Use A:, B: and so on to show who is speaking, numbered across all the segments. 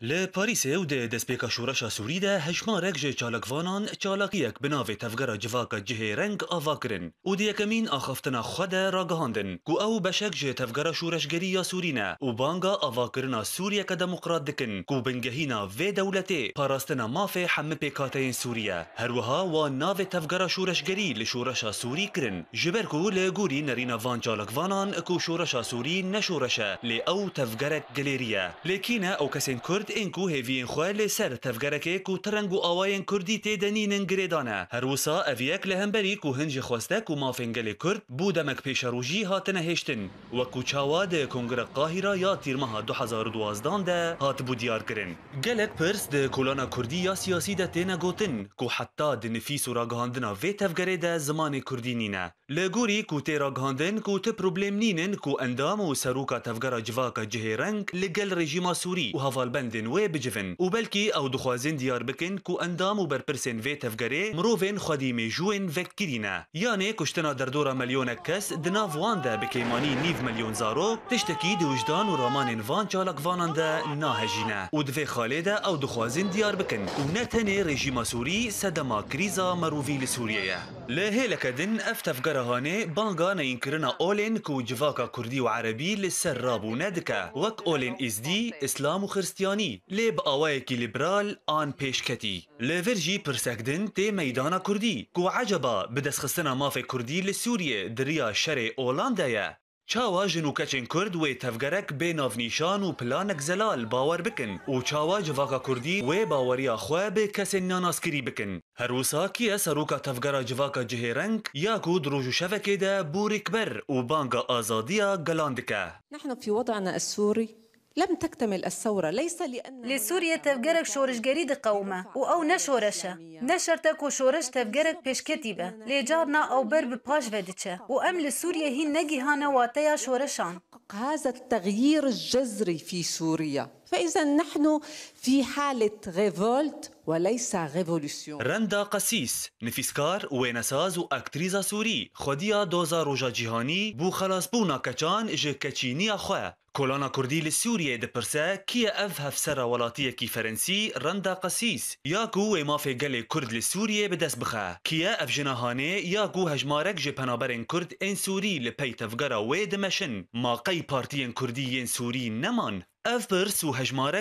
A: لباريس ل پاریس او شورشا سوريدا هشما سوری جي چالك فانان چالك يك بناوی تفغرا جواک جه رنگ آفاكرن او دي یکمین آخفتنا خود راگهاندن كو او بشك جه تفغرا شورشگری یا سورينا و بانگا آفاكرنا سوريا كا دموقرات دکن کو بنگهینا و پارستنا ما في حم بيكاتين سوريا هروها و ناو تفغرا شورشگری ل شورش سوری کرن جبر کو ل گوری نرینا وان چالاکوانان کو شورش سوری نشورشه ل او تفگرک گلیریه لیکینه او کسین کرد گوت ئینک و هێویین خوێ لێسەر تەفگەرەکەیەک و ترەنگ و ئاوایەن کوردی تێدەنینن گرێدانە هەروسا ئەڤیەک لە هەمبەریک و هەنجی خۆستەک و مافێنگەلی کورد بوو دەمەک پێشەڕوژی هاتنە هێشتن وەکو چاوا دە کنگرە قاهیرا یا تیرمەها 2012 دە هات بوو دیارکردن گەلک پرس د کۆلانە کوردی یا سیاسی دە تێنە گوتن کو حتا د نفیس و راگەهاندنا vê tevgerê de zimanê Kurdî nîne. Li gorî ku tê ragihandin ku ti problemnînin ku endam û serroka tevgera civaka cihêreng li gel rejîma Sûrî û havalbendê دن وی بجفن و بلکی او دخوازن دیار بکن کو اندامو بر پرسن وی تفگره مروفن خادیم جوین وک کرینا یعنی يعني کشتنا در دورا ملیون کس دناف وانده بکیمانی نیو ملیون زارو تشتکی دوجدان و رامان وان چالک وانانده ناهجینه و دوی ده او دخوازن دیار بکن و نتنه رژیم سوری سدما کریزا مروفی لسوریه لهي لكدن افتف قرهاني بانغانا ينكرنا اولين كو جفاكا كردي وعربي رابو ندكا وك اولين ازدي اسلام وخرستياني لي اوايكي ليبرال ان بيشكتي لفرجي فيرجي دن تي ميدانا كردي كو عجبا بدس خصنا مافي كردي لسوريا دريا شري اولاندايا چاوا کچن کرد و تفگرک به نافنیشان و پلانک زلال باور بکن و چاواج واقع کردی و باوری خواه به کسی ناناسکری بکن هروسا کیه سروکا تفگرا جواکا جه رنگ یا کود دروج شفکی ده بورک بر و بانگا آزادیا گلاندکه
B: نحن فی وضعنا السوری لم تكتمل الثورة ليس لأن لسوريا أمم تفجرك شورش جريد قومة أو أو نشورشة نشرتك وشورش تفجرك بيش كتيبة لجارنا أو أمم برب باش فدتشة وأم لسوريا هي نجي هانا واتيا شورشان هذا التغيير الجذري في سوريا فإذا نحن في حالة ريفولت وليس ريفولوسيون
A: رندا قسيس نفيسكار وينساز وأكتريزا سوري خديا دوزا روجا جيهاني بو خلاص بونا كچان جي كچينيا خواه کۆلۆنا کوردی لە سووریای كي کیە ئەف هەفسەرە وڵاتیەکی فەرەنسی ڕەندا قەسیس ياكو وێمافێ گەلێ کورد لە سووریێ بەدەست بخا كي ئەف ژنەهانێ یاگو هەژمارەك ژێ پەنابەرێن کورد ئەین سووری لە پەی تەفگەرە وێ دەمەشن ماقەی پارتیەن كردي إن سوري نمان اف برس و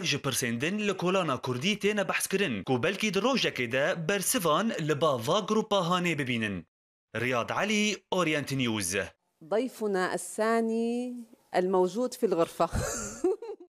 A: جي برسندن لكولانا كردي تينا کوردی تێنە كو بلكي بەلکی كدا بەرسوان لە باڤا هاني ببينن رياض علي أورينت نيوز
B: ضيفنا الثاني الموجود في الغرفة